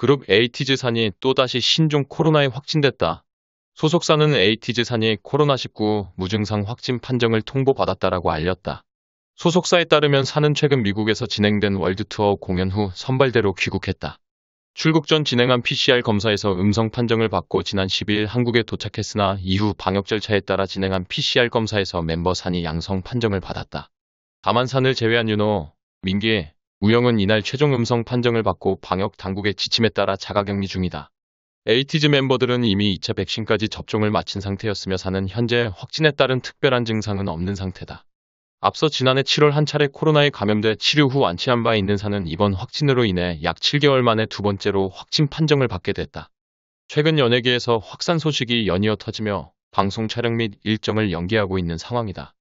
그룹 에이티즈산이 또다시 신종 코로나에 확진됐다. 소속사는 에이티즈산이 코로나19 무증상 확진 판정을 통보받았다라고 알렸다. 소속사에 따르면 산은 최근 미국에서 진행된 월드투어 공연 후 선발대로 귀국했다. 출국 전 진행한 PCR 검사에서 음성 판정을 받고 지난 12일 한국에 도착했으나 이후 방역 절차에 따라 진행한 PCR 검사에서 멤버 산이 양성 판정을 받았다. 다만 산을 제외한 윤호, 민기, 우영은 이날 최종 음성 판정을 받고 방역 당국의 지침에 따라 자가격리 중이다. 에이티즈 멤버들은 이미 2차 백신까지 접종을 마친 상태였으며 사는 현재 확진에 따른 특별한 증상은 없는 상태다. 앞서 지난해 7월 한 차례 코로나에 감염돼 치료 후 완치한 바 있는 사는 이번 확진으로 인해 약 7개월 만에 두 번째로 확진 판정을 받게 됐다. 최근 연예계에서 확산 소식이 연이어 터지며 방송 촬영 및 일정을 연기하고 있는 상황이다.